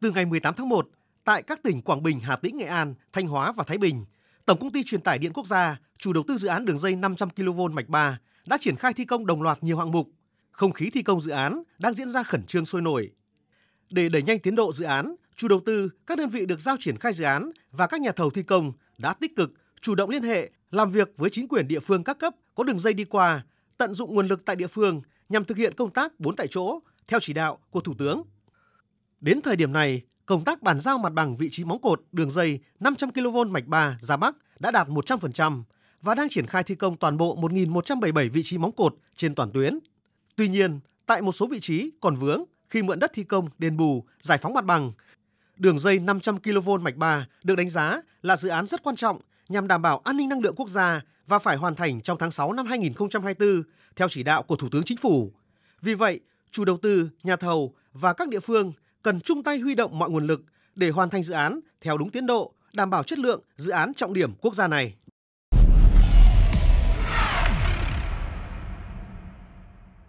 Từ ngày 18 tháng 1, tại các tỉnh Quảng Bình, Hà Tĩnh, Nghệ An, Thanh Hóa và Thái Bình, Tổng công ty Truyền tải điện quốc gia, chủ đầu tư dự án đường dây 500 kV mạch 3 đã triển khai thi công đồng loạt nhiều hạng mục. Không khí thi công dự án đang diễn ra khẩn trương sôi nổi. Để đẩy nhanh tiến độ dự án, chủ đầu tư, các đơn vị được giao triển khai dự án và các nhà thầu thi công đã tích cực chủ động liên hệ, làm việc với chính quyền địa phương các cấp có đường dây đi qua, tận dụng nguồn lực tại địa phương nhằm thực hiện công tác bốn tại chỗ theo chỉ đạo của Thủ tướng Đến thời điểm này, công tác bàn giao mặt bằng vị trí móng cột đường dây 500 kV mạch 3 ra Bắc đã đạt 100% và đang triển khai thi công toàn bộ 1.177 vị trí móng cột trên toàn tuyến. Tuy nhiên, tại một số vị trí còn vướng khi mượn đất thi công, đền bù, giải phóng mặt bằng. Đường dây 500 kV mạch 3 được đánh giá là dự án rất quan trọng nhằm đảm bảo an ninh năng lượng quốc gia và phải hoàn thành trong tháng 6 năm 2024 theo chỉ đạo của Thủ tướng Chính phủ. Vì vậy, chủ đầu tư, nhà thầu và các địa phương cần chung tay huy động mọi nguồn lực để hoàn thành dự án theo đúng tiến độ, đảm bảo chất lượng dự án trọng điểm quốc gia này.